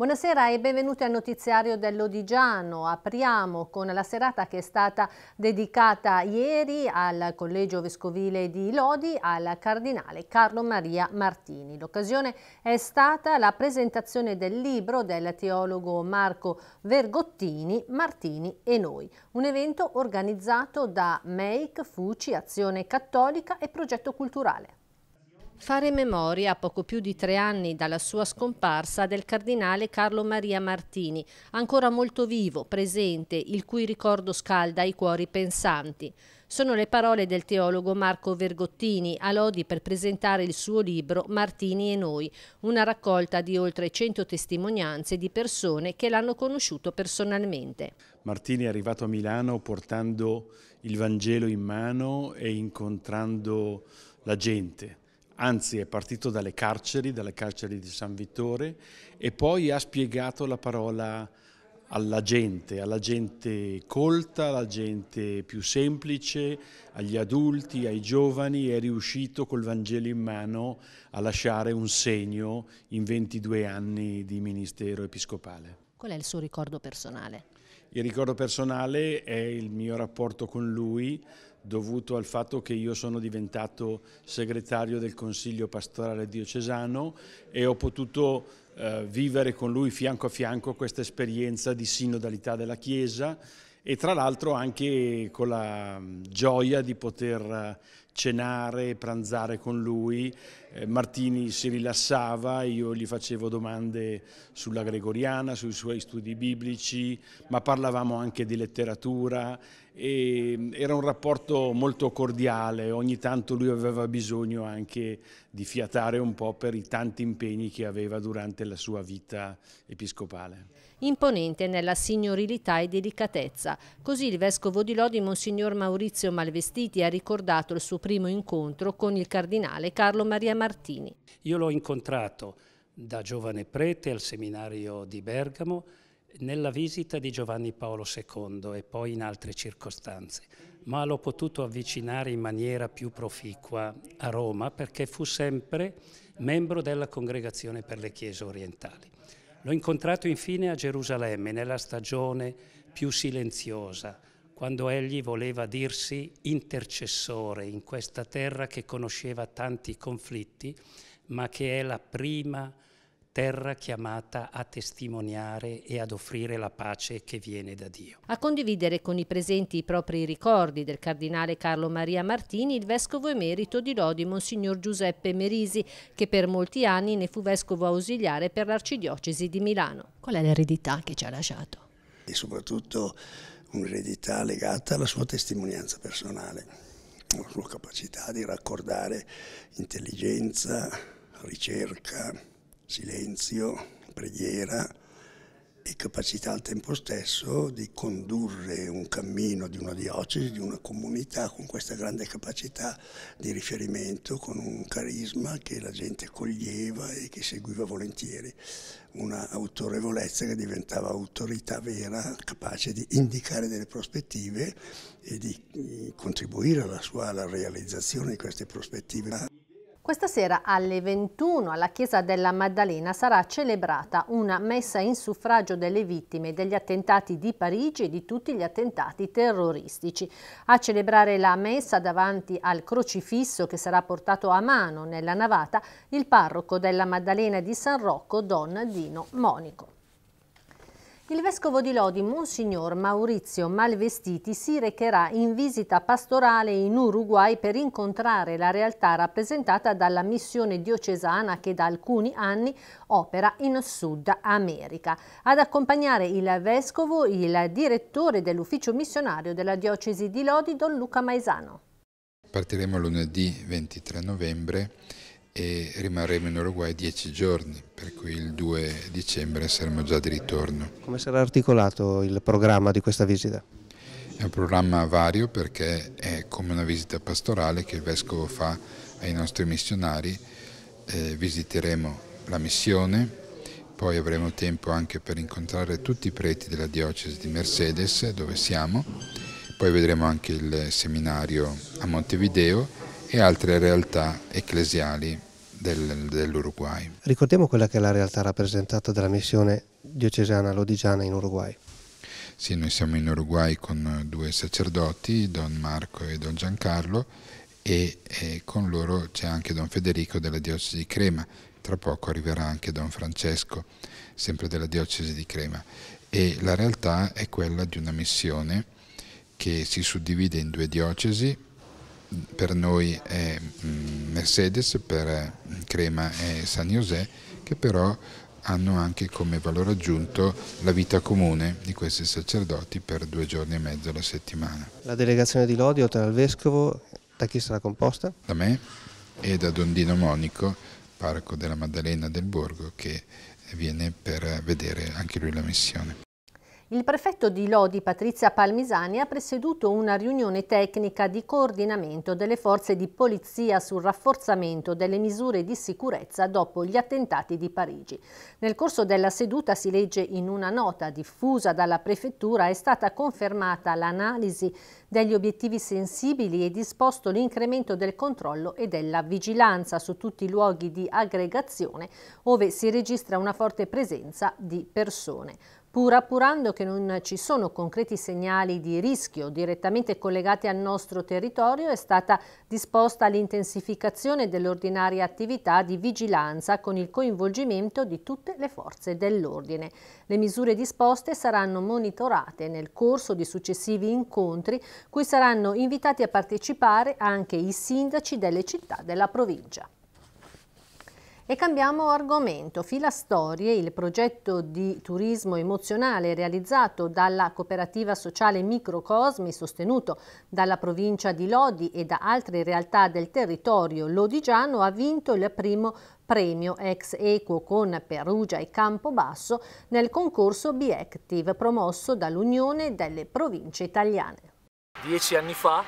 Buonasera e benvenuti al notiziario dell'Odigiano. Apriamo con la serata che è stata dedicata ieri al Collegio Vescovile di Lodi al Cardinale Carlo Maria Martini. L'occasione è stata la presentazione del libro del teologo Marco Vergottini, Martini e noi, un evento organizzato da MEIC, FUCI, Azione Cattolica e Progetto Culturale fare memoria a poco più di tre anni dalla sua scomparsa del cardinale Carlo Maria Martini, ancora molto vivo, presente, il cui ricordo scalda i cuori pensanti. Sono le parole del teologo Marco Vergottini a Lodi per presentare il suo libro Martini e noi, una raccolta di oltre 100 testimonianze di persone che l'hanno conosciuto personalmente. Martini è arrivato a Milano portando il Vangelo in mano e incontrando la gente anzi è partito dalle carceri, dalle carceri di San Vittore e poi ha spiegato la parola alla gente, alla gente colta, alla gente più semplice, agli adulti, ai giovani, è riuscito col Vangelo in mano a lasciare un segno in 22 anni di ministero episcopale. Qual è il suo ricordo personale? Il ricordo personale è il mio rapporto con lui, dovuto al fatto che io sono diventato segretario del Consiglio Pastorale Diocesano e ho potuto eh, vivere con lui fianco a fianco questa esperienza di sinodalità della Chiesa e tra l'altro anche con la mm, gioia di poter eh, cenare, pranzare con lui. Eh, Martini si rilassava, io gli facevo domande sulla gregoriana, sui suoi studi biblici, ma parlavamo anche di letteratura e mm, era un rapporto molto cordiale, ogni tanto lui aveva bisogno anche di fiatare un po' per i tanti impegni che aveva durante la sua vita episcopale. Imponente nella signorilità e delicatezza, così il vescovo di Lodi, Monsignor Maurizio Malvestiti, ha ricordato il suo primo primo incontro con il cardinale Carlo Maria Martini. Io l'ho incontrato da giovane prete al seminario di Bergamo nella visita di Giovanni Paolo II e poi in altre circostanze, ma l'ho potuto avvicinare in maniera più proficua a Roma perché fu sempre membro della Congregazione per le Chiese Orientali. L'ho incontrato infine a Gerusalemme nella stagione più silenziosa, quando egli voleva dirsi intercessore in questa terra che conosceva tanti conflitti, ma che è la prima terra chiamata a testimoniare e ad offrire la pace che viene da Dio. A condividere con i presenti i propri ricordi del cardinale Carlo Maria Martini, il vescovo emerito di Lodi, Monsignor Giuseppe Merisi, che per molti anni ne fu vescovo ausiliare per l'arcidiocesi di Milano. Qual è l'eredità che ci ha lasciato? E soprattutto un'eredità legata alla sua testimonianza personale, alla sua capacità di raccordare intelligenza, ricerca, silenzio, preghiera, e capacità al tempo stesso di condurre un cammino di una diocesi, di una comunità con questa grande capacità di riferimento, con un carisma che la gente coglieva e che seguiva volentieri, una autorevolezza che diventava autorità vera, capace di indicare delle prospettive e di eh, contribuire alla, sua, alla realizzazione di queste prospettive. Questa sera alle 21 alla Chiesa della Maddalena sarà celebrata una messa in suffragio delle vittime degli attentati di Parigi e di tutti gli attentati terroristici. A celebrare la messa davanti al crocifisso che sarà portato a mano nella navata il parroco della Maddalena di San Rocco, Don Dino Monico. Il vescovo di Lodi, Monsignor Maurizio Malvestiti, si recherà in visita pastorale in Uruguay per incontrare la realtà rappresentata dalla missione diocesana che da alcuni anni opera in Sud America. Ad accompagnare il vescovo il direttore dell'ufficio missionario della diocesi di Lodi, Don Luca Maisano. Partiremo lunedì 23 novembre e rimarremo in Uruguay dieci giorni, per cui il 2 dicembre saremo già di ritorno. Come sarà articolato il programma di questa visita? È un programma vario perché è come una visita pastorale che il Vescovo fa ai nostri missionari, eh, visiteremo la missione, poi avremo tempo anche per incontrare tutti i preti della diocesi di Mercedes dove siamo, poi vedremo anche il seminario a Montevideo e altre realtà ecclesiali del, dell'Uruguay. Ricordiamo quella che è la realtà rappresentata dalla missione diocesana lodigiana in Uruguay. Sì, noi siamo in Uruguay con due sacerdoti, Don Marco e Don Giancarlo, e, e con loro c'è anche Don Federico della diocesi di Crema, tra poco arriverà anche Don Francesco, sempre della diocesi di Crema. E la realtà è quella di una missione che si suddivide in due diocesi, per noi è mm, Mercedes, per mm, Crema è San José, che però hanno anche come valore aggiunto la vita comune di questi sacerdoti per due giorni e mezzo alla settimana. La delegazione di Lodi, oltre al Vescovo, da chi sarà composta? Da me e da Don Dino Monico, parco della Maddalena del Borgo, che viene per vedere anche lui la missione. Il prefetto di Lodi, Patrizia Palmisani, ha presieduto una riunione tecnica di coordinamento delle forze di polizia sul rafforzamento delle misure di sicurezza dopo gli attentati di Parigi. Nel corso della seduta, si legge in una nota diffusa dalla prefettura, è stata confermata l'analisi degli obiettivi sensibili e disposto l'incremento del controllo e della vigilanza su tutti i luoghi di aggregazione, ove si registra una forte presenza di persone. Pur appurando che non ci sono concreti segnali di rischio direttamente collegati al nostro territorio, è stata disposta l'intensificazione dell'ordinaria attività di vigilanza con il coinvolgimento di tutte le forze dell'ordine. Le misure disposte saranno monitorate nel corso di successivi incontri cui saranno invitati a partecipare anche i sindaci delle città della provincia. E cambiamo argomento. Filastorie, il progetto di turismo emozionale realizzato dalla cooperativa sociale Microcosmi, sostenuto dalla provincia di Lodi e da altre realtà del territorio lodigiano, ha vinto il primo premio ex equo con Perugia e Campobasso nel concorso b Active, promosso dall'Unione delle Province Italiane. Dieci anni fa,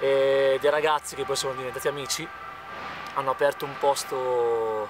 eh, dei ragazzi che poi sono diventati amici, hanno aperto un posto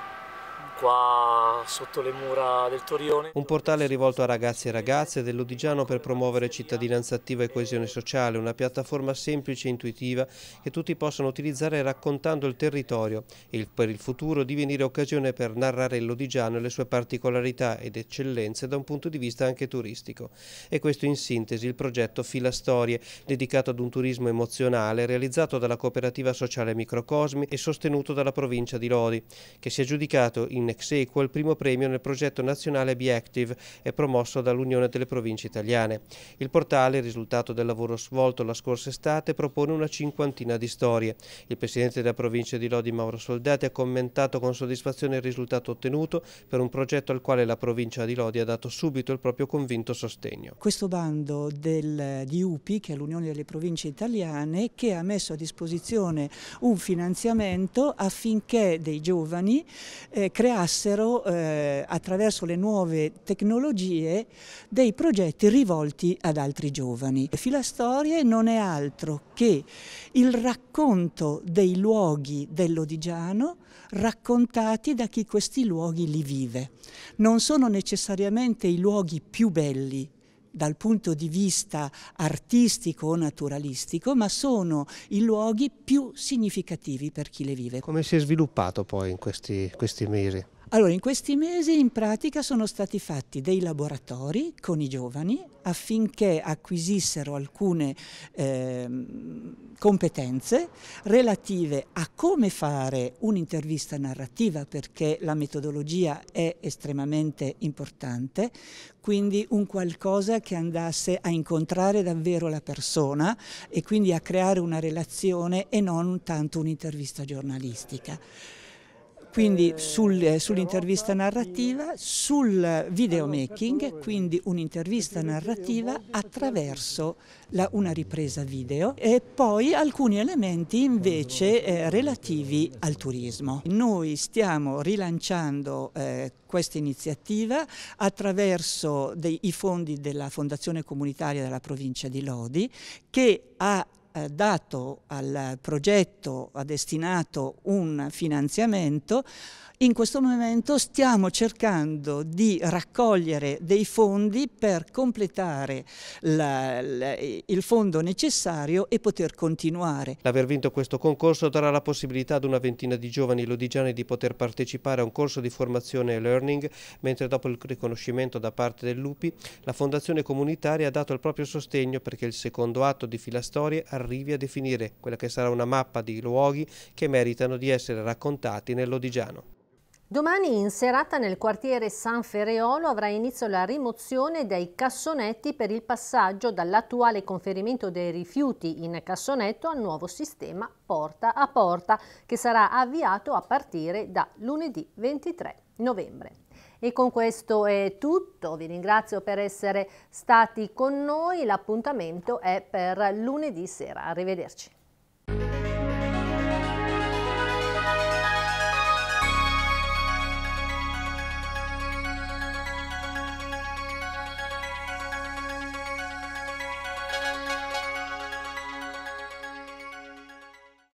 qua sotto le mura del Torione. Un portale rivolto a ragazzi e ragazze dell'Odigiano per promuovere cittadinanza attiva e coesione sociale, una piattaforma semplice e intuitiva che tutti possono utilizzare raccontando il territorio e per il futuro divenire occasione per narrare l'Odigiano e le sue particolarità ed eccellenze da un punto di vista anche turistico. E questo in sintesi il progetto Filastorie, dedicato ad un turismo emozionale realizzato dalla cooperativa sociale Microcosmi e sostenuto dalla provincia di Lodi, che si è giudicato in ex Equo il primo premio nel progetto nazionale Be Active e promosso dall'Unione delle Province Italiane. Il portale, risultato del lavoro svolto la scorsa estate, propone una cinquantina di storie. Il presidente della provincia di Lodi, Mauro Soldati, ha commentato con soddisfazione il risultato ottenuto per un progetto al quale la provincia di Lodi ha dato subito il proprio convinto sostegno. Questo bando del, di UPI, che è l'Unione delle Province Italiane, che ha messo a disposizione un finanziamento affinché dei giovani eh, creassero generassero eh, attraverso le nuove tecnologie dei progetti rivolti ad altri giovani. Filastorie non è altro che il racconto dei luoghi dell'Odigiano raccontati da chi questi luoghi li vive. Non sono necessariamente i luoghi più belli dal punto di vista artistico o naturalistico, ma sono i luoghi più significativi per chi le vive. Come si è sviluppato poi in questi, questi mesi? Allora, in questi mesi in pratica sono stati fatti dei laboratori con i giovani affinché acquisissero alcune eh, competenze relative a come fare un'intervista narrativa perché la metodologia è estremamente importante, quindi un qualcosa che andasse a incontrare davvero la persona e quindi a creare una relazione e non tanto un'intervista giornalistica quindi sul, eh, sull'intervista narrativa, sul videomaking, quindi un'intervista narrativa attraverso la, una ripresa video e poi alcuni elementi invece eh, relativi al turismo. Noi stiamo rilanciando eh, questa iniziativa attraverso dei, i fondi della Fondazione Comunitaria della provincia di Lodi che ha eh, dato al progetto, ha destinato un finanziamento, in questo momento stiamo cercando di raccogliere dei fondi per completare la, la, il fondo necessario e poter continuare. L'aver vinto questo concorso darà la possibilità ad una ventina di giovani lodigiani di poter partecipare a un corso di formazione e learning, mentre dopo il riconoscimento da parte dell'UPI, la Fondazione Comunitaria ha dato il proprio sostegno perché il secondo atto di Filastorie ha arrivi a definire quella che sarà una mappa di luoghi che meritano di essere raccontati nell'Odigiano. Domani in serata nel quartiere San Ferreolo avrà inizio la rimozione dei cassonetti per il passaggio dall'attuale conferimento dei rifiuti in cassonetto al nuovo sistema porta a porta che sarà avviato a partire da lunedì 23 novembre. E con questo è tutto, vi ringrazio per essere stati con noi, l'appuntamento è per lunedì sera, arrivederci.